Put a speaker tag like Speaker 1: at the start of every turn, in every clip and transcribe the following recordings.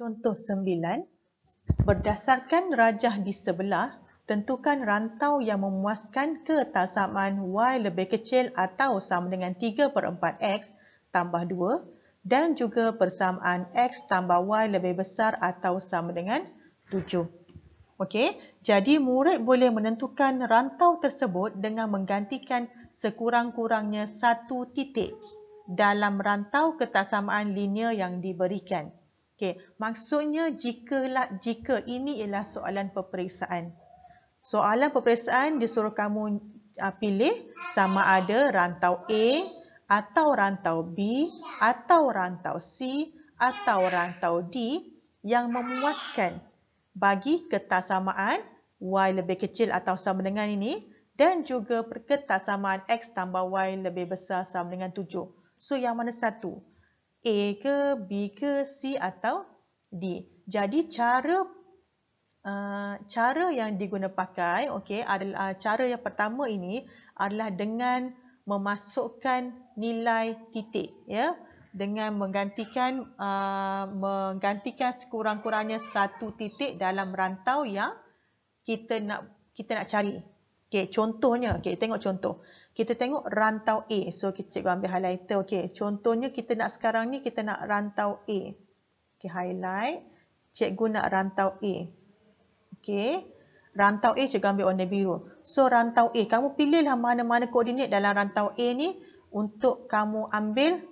Speaker 1: Contoh 9. Berdasarkan rajah di sebelah, tentukan rantau yang memuaskan ketazaman y lebih kecil atau sama dengan 3 per 4x tambah 2 dan juga persamaan x tambah y lebih besar atau sama dengan 7. Okey, jadi murid boleh menentukan rantau tersebut dengan menggantikan sekurang-kurangnya satu titik dalam rantau ketaksamaan linear yang diberikan. Okey, maksudnya lah jika ini ialah soalan peperiksaan. Soalan peperiksaan disuruh kamu uh, pilih sama ada rantau A atau rantau B atau rantau C atau rantau D yang memuaskan bagi kertas y lebih kecil atau sama dengan ini dan juga kertas x tambah y lebih besar sama dengan 7. So yang mana satu? A ke B ke C atau D. Jadi cara uh, cara yang diguna pakai, okey adalah uh, cara yang pertama ini adalah dengan memasukkan nilai titik ya dengan menggantikan uh, menggantikan sekurang-kurangnya satu titik dalam rantau yang kita nak kita nak cari Okay contohnya, okey, tengok contoh. Kita tengok rantau A. So kita cikgu ambil highlighter. Okey, contohnya kita nak sekarang ni kita nak rantau A. okay highlight. Cikgu nak rantau A. okay Rantau A cikgu ambil warna biru. So rantau A, kamu pilihlah mana-mana koordinat dalam rantau A ni untuk kamu ambil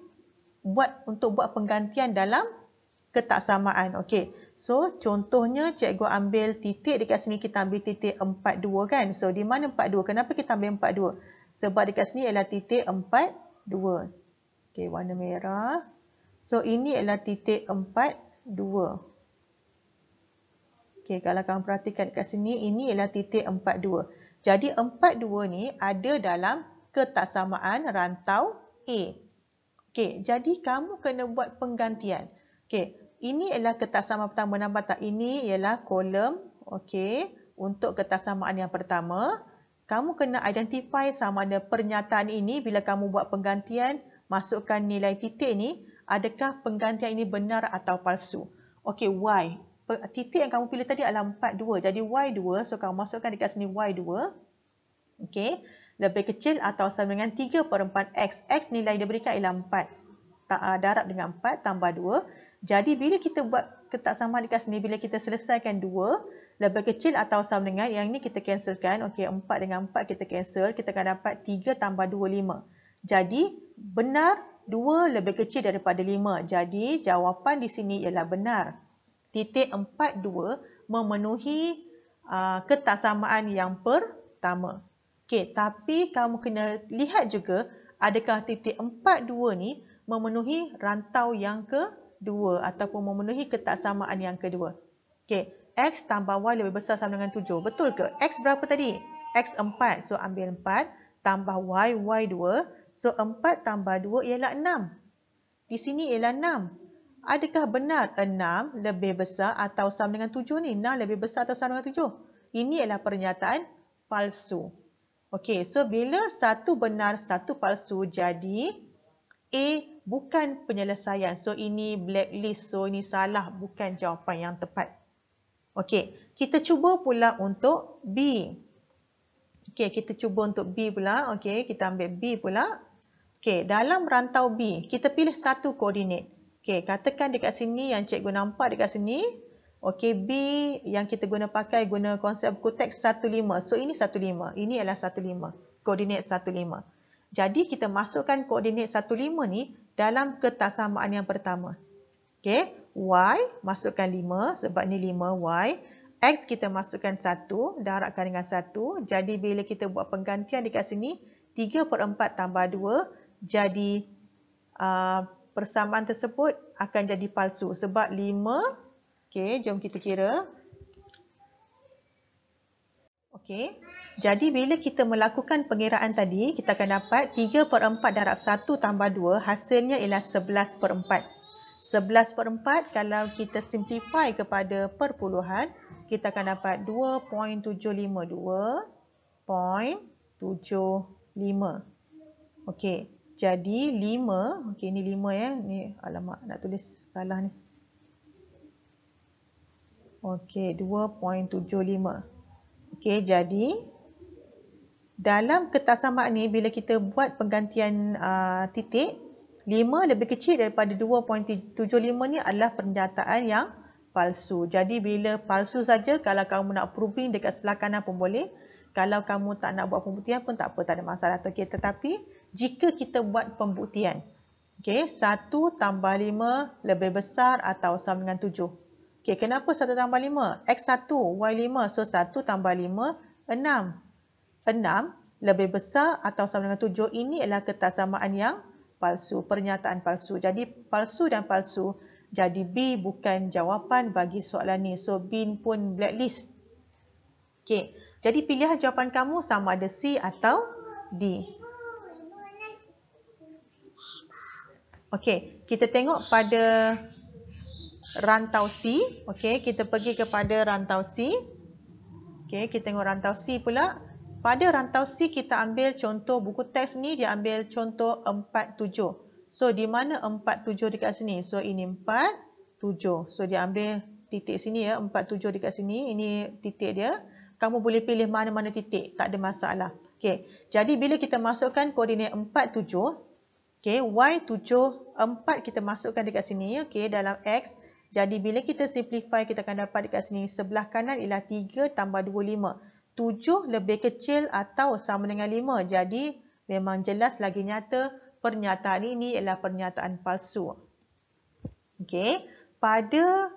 Speaker 1: buat untuk buat penggantian dalam ketaksamaan. okay So contohnya cikgu ambil titik dekat sini kita ambil titik 42 kan. So di mana 42? Kenapa kita ambil 42? Sebab dekat sini ialah titik 42. Okey warna merah. So ini ialah titik 42. Okey kalau kamu perhatikan dekat sini ini ialah titik 42. Jadi 42 ni ada dalam ketaksamaan rantau A. Okey jadi kamu kena buat penggantian. Okey ini ialah kertas sama pertama nampak tak? Ini ialah kolom. Okey. Untuk kertas samaan yang pertama, kamu kena identify sama ada pernyataan ini bila kamu buat penggantian, masukkan nilai titik ni, adakah penggantian ini benar atau palsu. Okey, why? Titik yang kamu pilih tadi adalah 42. Jadi y2, so kamu masukkan dekat sini y2. Okey. Lebih kecil atau sama dengan 3 per 4 x. x nilai diberikan ialah 4. Ah, darab dengan 4 tambah 2. Jadi bila kita buat ketak sama dekat sini, bila kita selesaikan dua lebih kecil atau sama dengan yang ni kita cancelkan. Okey, empat dengan empat kita cancel. Kita akan dapat tiga tambah dua lima. Jadi benar dua lebih kecil daripada lima. Jadi jawapan di sini ialah benar. Titik empat dua memenuhi uh, ketak samaan yang pertama. Okey, tapi kamu kena lihat juga adakah titik empat dua ni memenuhi rantau yang ke kedua ataupun memenuhi ketaksamaan yang kedua. Okey, x tambah y lebih besar sama dengan tujuh, Betul ke? x berapa tadi? x empat, So, ambil empat, tambah y, y dua, So, empat tambah dua ialah enam. Di sini ialah enam. Adakah benar enam lebih besar atau sama dengan tujuh ni? 6 lebih besar atau sama dengan tujuh? Ini ialah pernyataan palsu. Okey, so bila satu benar, satu palsu, jadi A bukan penyelesaian. So ini blacklist. So ini salah. Bukan jawapan yang tepat. Okey. Kita cuba pula untuk B. Okey. Kita cuba untuk B pula. Okey. Kita ambil B pula. Okey. Dalam rantau B, kita pilih satu koordinat. Okey. Katakan dekat sini yang cikgu nampak dekat sini. Okey. B yang kita guna pakai guna konsep kutek 1, 5. So ini 1, 5. Ini adalah 1, 5. Koordinat 1, 5. Jadi kita masukkan koordinat 15 ni dalam ketaksamaan yang pertama. Okey, y masukkan 5 sebab ni 5 y. X kita masukkan 1, darabkan dengan 1. Jadi bila kita buat penggantian dekat sini, 3 per 4 tambah 2, jadi uh, persamaan tersebut akan jadi palsu. Sebab 5, Okay? jom kita kira. Okey. Jadi bila kita melakukan pengiraan tadi, kita akan dapat 3/4 darab 1 tambah 2 hasilnya ialah 11/4. 11/4 kalau kita simplify kepada perpuluhan, kita akan dapat 2.752.75. Okey. Jadi 5, okey ni 5 ya. Ni alamat nak tulis salah ni. Okey, 2.75. Okey, jadi dalam kertas sama ni bila kita buat penggantian uh, titik 5 lebih kecil daripada 2.75 ni adalah pernyataan yang palsu. Jadi bila palsu saja kalau kamu nak proving dekat sebelah kanan pun boleh. Kalau kamu tak nak buat pembuktian pun tak apa, tak ada masalah. Okey, tetapi jika kita buat pembuktian. Okey, 1 tambah 5 lebih besar atau sama dengan 7. Okay, kenapa 1 tambah 5? X1, Y5. So, 1 tambah 5, 6. 6 lebih besar atau sama dengan 7. Ini adalah ketaksamaan yang palsu. Pernyataan palsu. Jadi, palsu dan palsu. Jadi, B bukan jawapan bagi soalan ni. So, B pun blacklist. Okay, Jadi, pilihan jawapan kamu sama ada C atau D. Okay, Kita tengok pada rantau C. Okey, kita pergi kepada rantau C. Okey, kita tengok rantau C pula. Pada rantau C kita ambil contoh buku teks ni dia ambil contoh 47. So di mana 47 dekat sini? So ini 47. So dia ambil titik sini ya, 47 dekat sini. Ini titik dia. Kamu boleh pilih mana-mana titik, tak ada masalah. Okey. Jadi bila kita masukkan koordinat 47, okey, y7 4 kita masukkan dekat sini, okey, dalam x jadi bila kita simplify, kita akan dapat dekat sini sebelah kanan ialah 3 tambah 2, 5. 7 lebih kecil atau sama dengan 5. Jadi memang jelas lagi nyata pernyataan ini ialah pernyataan palsu. Okey, pada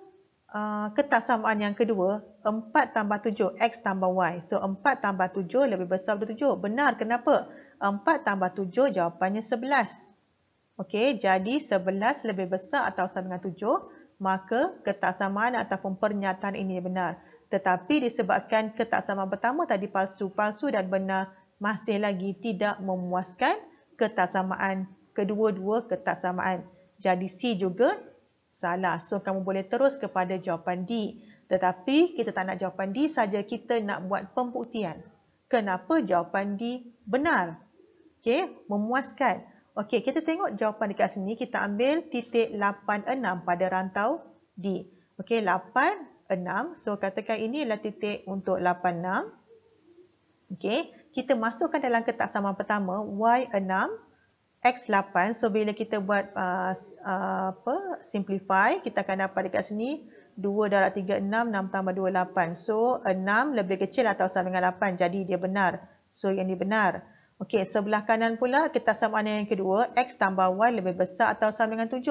Speaker 1: uh, kertas samaan yang kedua, 4 tambah 7, X tambah Y. So 4 tambah 7 lebih besar daripada 7. Benar, kenapa? 4 tambah 7 jawapannya 11. Okey, jadi 11 lebih besar atau sama dengan 7 maka ketaksamaan ataupun pernyataan ini benar. Tetapi disebabkan ketaksamaan pertama tadi palsu, palsu dan benar masih lagi tidak memuaskan ketaksamaan kedua-dua ketaksamaan. Jadi C juga salah. So kamu boleh terus kepada jawapan D. Tetapi kita tak nak jawapan D saja kita nak buat pembuktian. Kenapa jawapan D benar? Okey, memuaskan. Okey, kita tengok jawapan dekat sini. Kita ambil titik 8,6 pada rantau D. Okey, 8,6. So, katakan ini adalah titik untuk 8,6. Okey, kita masukkan dalam ketak saman pertama Y6, X8. So, bila kita buat uh, uh, apa simplify, kita akan dapat dekat sini 2 darab 3, 6, 6 tambah 2, 8. So, 6 lebih kecil atau sama dengan 8. Jadi, dia benar. So, yang ini benar. Okey, sebelah kanan pula kertas samaan yang kedua, X tambah Y lebih besar atau sama dengan 7.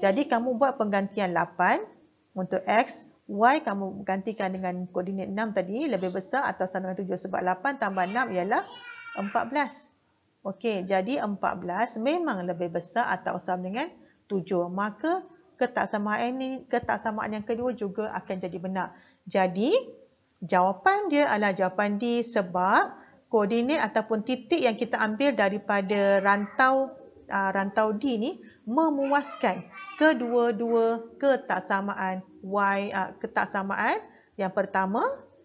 Speaker 1: Jadi, kamu buat penggantian 8 untuk X, Y kamu gantikan dengan koordinat 6 tadi, lebih besar atau sama dengan 7. Sebab 8 tambah 6 ialah 14. Okey, jadi 14 memang lebih besar atau sama dengan 7. Maka, kertas samaan ini, kertas samaan yang kedua juga akan jadi benar. Jadi, jawapan dia adalah jawapan D sebab koordinat ataupun titik yang kita ambil daripada rantau uh, rantau D ni memuaskan kedua-dua ketaksamaan y uh, ketaksamaan yang pertama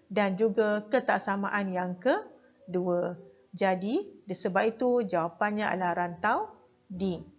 Speaker 1: dan juga ketaksamaan yang kedua. Jadi, disebab itu jawapannya adalah rantau D.